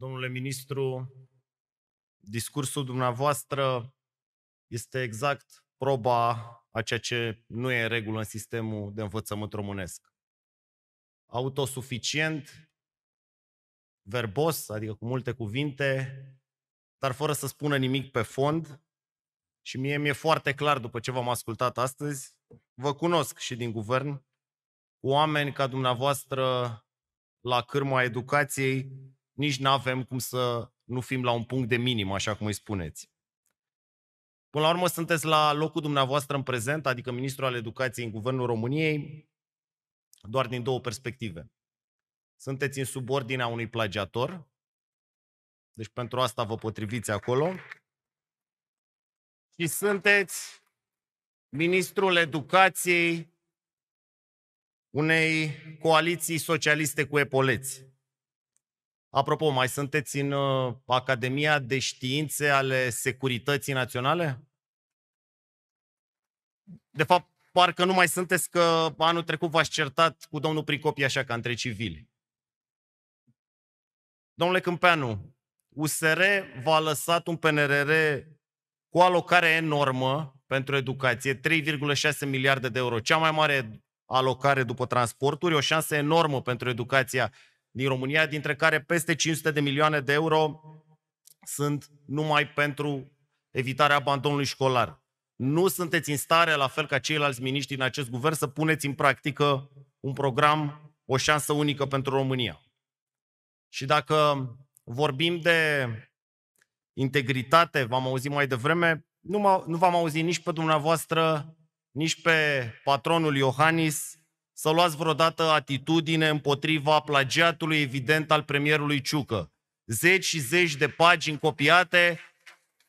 Domnule ministru, discursul dumneavoastră este exact proba a ceea ce nu e în regulă în sistemul de învățământ românesc. Autosuficient, verbos, adică cu multe cuvinte, dar fără să spună nimic pe fond. Și mie mi-e foarte clar după ce v-am ascultat astăzi, vă cunosc și din guvern, oameni ca dumneavoastră la cârma educației, nici nu avem cum să nu fim la un punct de minim, așa cum îi spuneți. Până la urmă, sunteți la locul dumneavoastră în prezent, adică ministrul al educației în Guvernul României, doar din două perspective. Sunteți în subordinea unui plagiator, deci pentru asta vă potriviți acolo, și sunteți ministrul educației unei coaliții socialiste cu epoleți. Apropo, mai sunteți în uh, Academia de Științe ale Securității Naționale? De fapt, parcă nu mai sunteți că anul trecut v-ați certat cu domnul Pricopi așa ca între civili. Domnule Câmpeanu, USR v-a lăsat un PNRR cu alocare enormă pentru educație, 3,6 miliarde de euro, cea mai mare alocare după transporturi, o șansă enormă pentru educația din România, dintre care peste 500 de milioane de euro sunt numai pentru evitarea abandonului școlar. Nu sunteți în stare, la fel ca ceilalți miniștri în acest guvern, să puneți în practică un program, o șansă unică pentru România. Și dacă vorbim de integritate, v-am auzit mai devreme, nu, nu v-am auzit nici pe dumneavoastră, nici pe patronul Iohannis, să luați vreodată atitudine împotriva plagiatului evident al premierului Ciucă. Zeci și zeci de pagini copiate,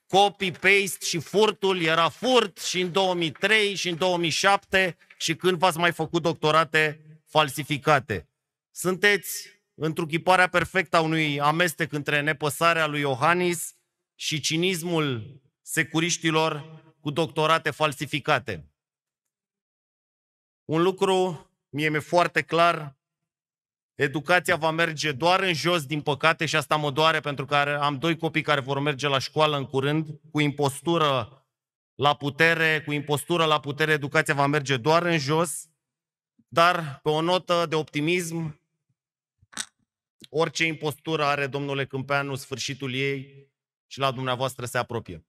copy-paste și furtul era furt și în 2003 și în 2007 și când v-ați mai făcut doctorate falsificate. Sunteți întruchiparea perfectă a unui amestec între nepăsarea lui Iohannis și cinismul securiștilor cu doctorate falsificate. Un lucru mie mi-e foarte clar, educația va merge doar în jos, din păcate, și asta mă doare pentru că am doi copii care vor merge la școală în curând, cu impostură la putere, cu impostură la putere, educația va merge doar în jos, dar pe o notă de optimism, orice impostură are domnule Câmpeanu, sfârșitul ei și la dumneavoastră se apropie.